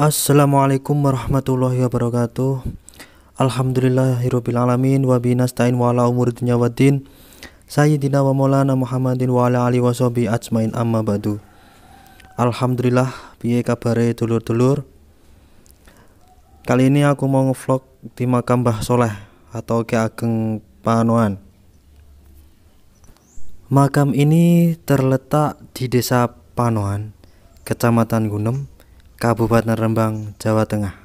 Assalamualaikum warahmatullahi wabarakatuh Alhamdulillahirrabbilalamin Wabinastain wa ala umur dunia wa Sayyidina wa maulana Muhammadin wa ala alihi wa amma badu Alhamdulillah Piye kabare dulur-dulur Kali ini aku mau ngevlog di makam Mbah Soleh Atau Ki Ageng Panuan Makam ini terletak di desa Panuan, Kecamatan Gunem, Kabupaten Rembang, Jawa Tengah.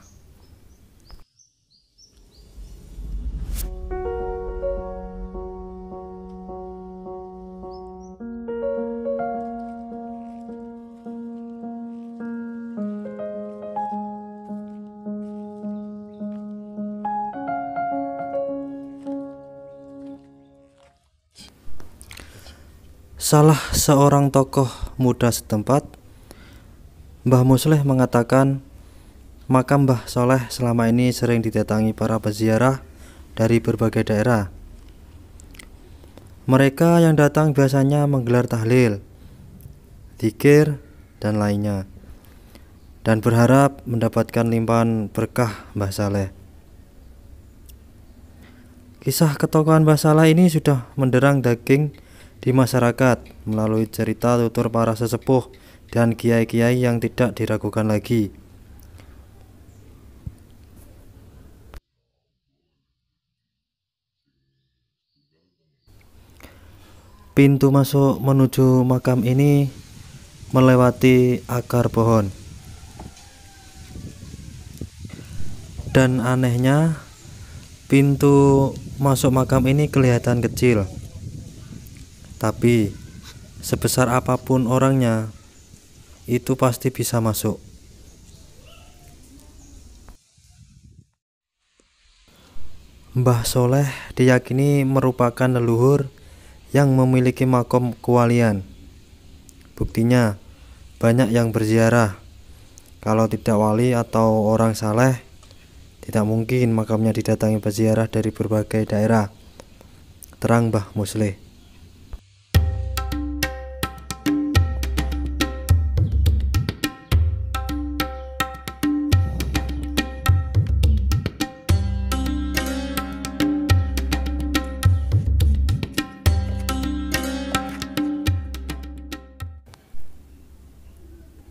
Salah seorang tokoh muda setempat Mbah Musleh mengatakan makam Mbah Soleh selama ini sering didatangi para peziarah dari berbagai daerah. Mereka yang datang biasanya menggelar tahlil, zikir, dan lainnya dan berharap mendapatkan limpahan berkah Mbah Saleh. Kisah ketokohan Mbah Saleh ini sudah menderang daging di masyarakat melalui cerita tutur para sesepuh dan kiai-kiai yang tidak diragukan lagi. Pintu masuk menuju makam ini melewati akar pohon. Dan anehnya, pintu masuk makam ini kelihatan kecil. Tapi sebesar apapun orangnya, itu pasti bisa masuk Mbah Soleh diyakini merupakan leluhur yang memiliki makom kewalian. Buktinya, banyak yang berziarah. Kalau tidak wali atau orang saleh, tidak mungkin makamnya didatangi berziarah dari berbagai daerah. Terang Mbah Musleh.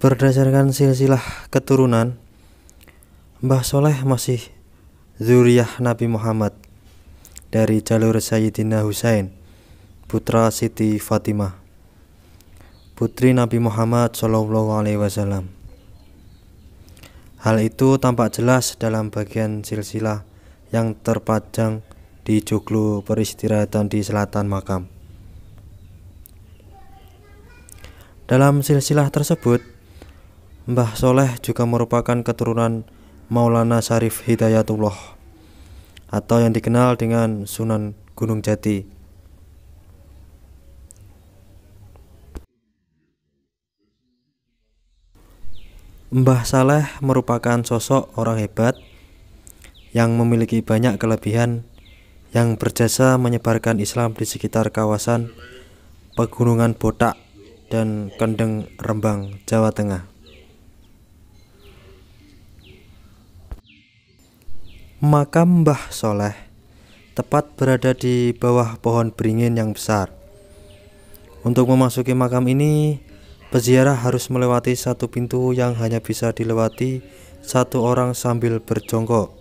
Berdasarkan silsilah keturunan, Mbah Soleh masih zuriyah Nabi Muhammad dari jalur Sayyidina Husain, putra Siti Fatimah, putri Nabi Muhammad Shallallahu Alaihi Wasallam. Hal itu tampak jelas dalam bagian silsilah yang terpajang di joglo peristirahatan di selatan makam. Dalam silsilah tersebut Mbah Soleh juga merupakan keturunan Maulana Syarif Hidayatullah atau yang dikenal dengan Sunan Gunung Jati. Mbah Saleh merupakan sosok orang hebat yang memiliki banyak kelebihan yang berjasa menyebarkan Islam di sekitar kawasan Pegunungan Botak dan Kendeng Rembang, Jawa Tengah. Makam Mbah Soleh tepat berada di bawah pohon beringin yang besar. Untuk memasuki makam ini, peziarah harus melewati satu pintu yang hanya bisa dilewati satu orang sambil berjongkok.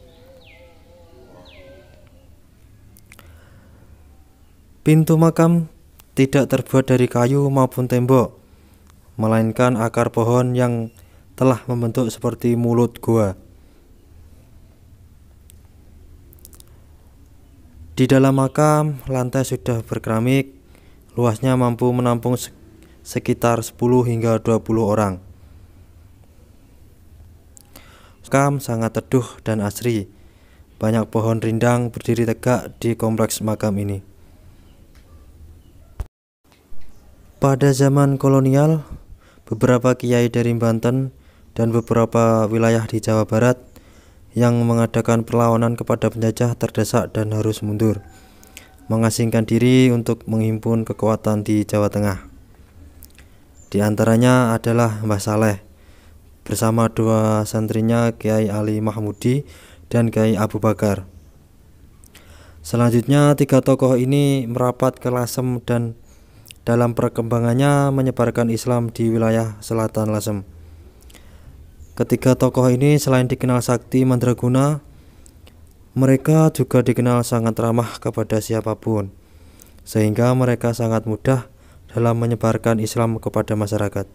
Pintu makam tidak terbuat dari kayu maupun tembok, melainkan akar pohon yang telah membentuk seperti mulut gua. Di dalam makam, lantai sudah berkeramik, luasnya mampu menampung sekitar 10 hingga 20 orang. Makam sangat teduh dan asri. Banyak pohon rindang berdiri tegak di kompleks makam ini. Pada zaman kolonial, beberapa kiai dari Banten dan beberapa wilayah di Jawa Barat yang mengadakan perlawanan kepada penjajah terdesak dan harus mundur, mengasingkan diri untuk menghimpun kekuatan di Jawa Tengah. Di antaranya adalah Mbah Saleh bersama dua santrinya Kiai Ali Mahmudi dan Kiai Abu Bakar. Selanjutnya tiga tokoh ini merapat ke Lasem dan dalam perkembangannya menyebarkan Islam di wilayah selatan Lasem. Ketiga tokoh ini selain dikenal sakti mandraguna, mereka juga dikenal sangat ramah kepada siapapun, sehingga mereka sangat mudah dalam menyebarkan Islam kepada masyarakat.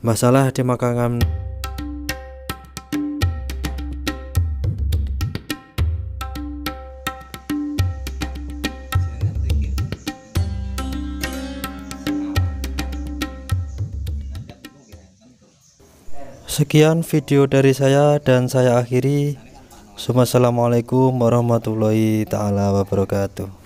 Masalah di makanan Sekian video dari saya dan saya akhiri. Assalamualaikum warahmatullahi taala wabarakatuh.